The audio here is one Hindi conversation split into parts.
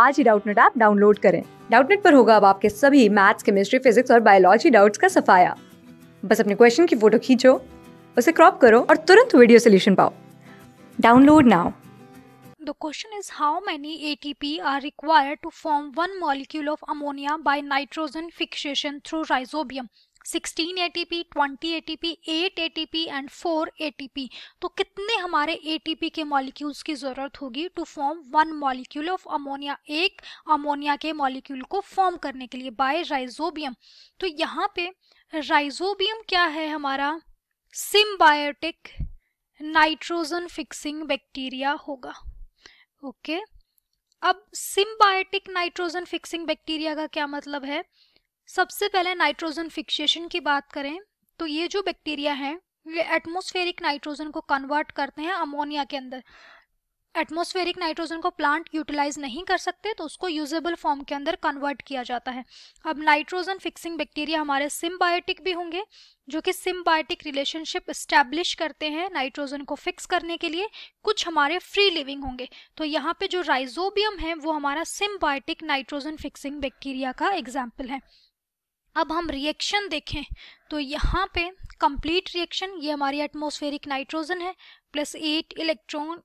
आज ही डाउटनेट ऐप डाउनलोड करें डाउटनेट पर होगा अब आपके सभी मैथ्स केमिस्ट्री फिजिक्स और बायोलॉजी डाउट्स का सफाया बस अपने क्वेश्चन की फोटो खींचो उसे क्रॉप करो और तुरंत वीडियो सोल्यूशन पाओ download now The question is how many ATP are required to form one molecule of ammonia by nitrogen fixation through rhizobium. 16 ATP 20 ATP 8 ATP and 4 ATP तो कितने हमारे एटीपी के मॉलिक्यूल्स की ज़रूरत होगी to form one molecule of ammonia एक अमोनिया के मॉलिक्यूल को फॉर्म करने के लिए बाय राइजोबियम तो यहाँ पे राइजोबियम क्या है हमारा सिम्बायोटिक नाइट्रोजन फिक्सिंग बैक्टीरिया होगा ओके okay? अब सिम्बायोटिक नाइट्रोजन फिक्सिंग बैक्टीरिया का क्या मतलब है सबसे पहले नाइट्रोजन फिक्सेशन की बात करें तो ये जो बैक्टीरिया है ये एटमोस्फेरिक नाइट्रोजन को कन्वर्ट करते हैं अमोनिया के अंदर एटमोस्फेरिक नाइट्रोजन को प्लांट यूटिलाइज नहीं कर सकते तो उसको यूजेबल फॉर्म के अंदर कन्वर्ट किया जाता है अब नाइट्रोजन फिक्सिंग बैक्टीरिया हमारे सिम्बायोटिक भी होंगे जो कि सिम्बायोटिक रिलेशनशिप इस्टेब्लिश करते हैं नाइट्रोजन को फिक्स करने के लिए कुछ हमारे फ्री लिविंग होंगे तो यहाँ पे जो राइजोबियम है वो हमारा सिम्बायोटिक नाइट्रोजन फिक्सिंग बैक्टीरिया का एग्जाम्पल है अब हम रिएक्शन देखें तो यहाँ पे कंप्लीट रिएक्शन ये हमारी एटमोस्फेरिक नाइट्रोजन है प्लस एट इलेक्ट्रॉन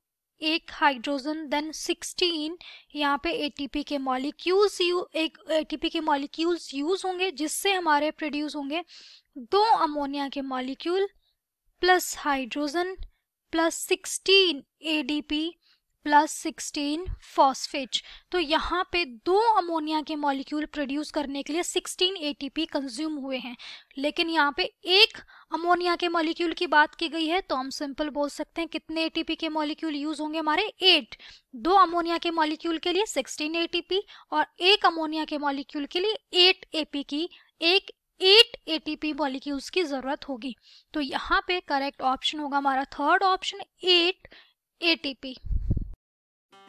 एक हाइड्रोजन देन सिक्सटीन यहाँ पे एटीपी के मॉलिक्यूल्स यू एक एटीपी के मॉलिक्यूल्स यूज होंगे जिससे हमारे प्रोड्यूस होंगे दो अमोनिया के molecule plus hydrogen plus sixteen ADP plus sixteen phosphate तो यहाँ पे दो अमोनिया के मॉलिक्यूल प्रोड्यूस करने के लिए सिक्सटीन एटीपी कंज्यूम हुए हैं लेकिन यहाँ पे एक अमोनिया के मॉलिक्यूल की बात की गई है तो हम सिंपल बोल सकते हैं कितने एटीपी के मॉलिक्यूल यूज होंगे हमारे एट दो अमोनिया के मॉलिक्यूल के लिए सिक्सटीन एटीपी और एक अमोनिया के मॉलिक्यूल के लिए एट एपी की एक एट एटीपी मॉलिक्यूल्स की जरूरत होगी तो यहाँ पे करेक्ट ऑप्शन होगा हमारा थर्ड ऑप्शन एट एटीपी